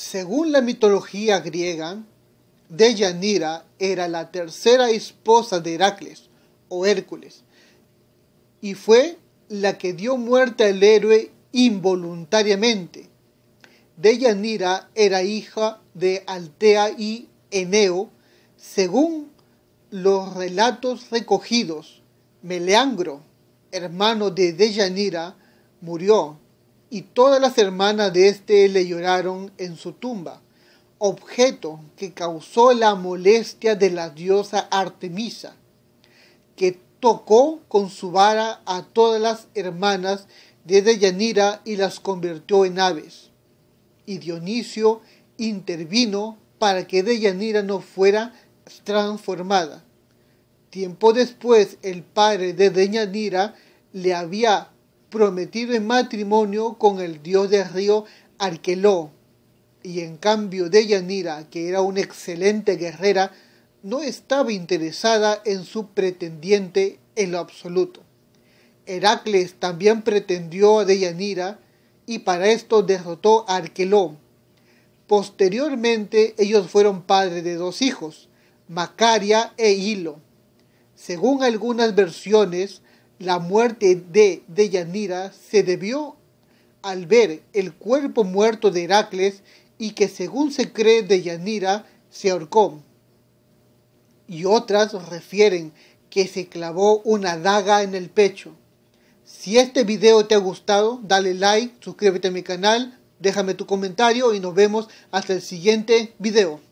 Según la mitología griega, Deyanira era la tercera esposa de Heracles o Hércules y fue la que dio muerte al héroe involuntariamente. Deyanira era hija de Altea y Eneo, según los relatos recogidos. Meleangro, hermano de Deyanira, murió y todas las hermanas de éste le lloraron en su tumba, objeto que causó la molestia de la diosa Artemisa, que tocó con su vara a todas las hermanas de Deyanira y las convirtió en aves. Y Dionisio intervino para que Deyanira no fuera transformada. Tiempo después el padre de Deyanira le había prometido en matrimonio con el dios del río Arqueló. Y en cambio Deyanira, que era una excelente guerrera, no estaba interesada en su pretendiente en lo absoluto. Heracles también pretendió a Deyanira y para esto derrotó a Arqueló. Posteriormente ellos fueron padres de dos hijos, Macaria e Hilo. Según algunas versiones, la muerte de Deyanira se debió al ver el cuerpo muerto de Heracles y que según se cree Deyanira se ahorcó. Y otras refieren que se clavó una daga en el pecho. Si este video te ha gustado, dale like, suscríbete a mi canal, déjame tu comentario y nos vemos hasta el siguiente video.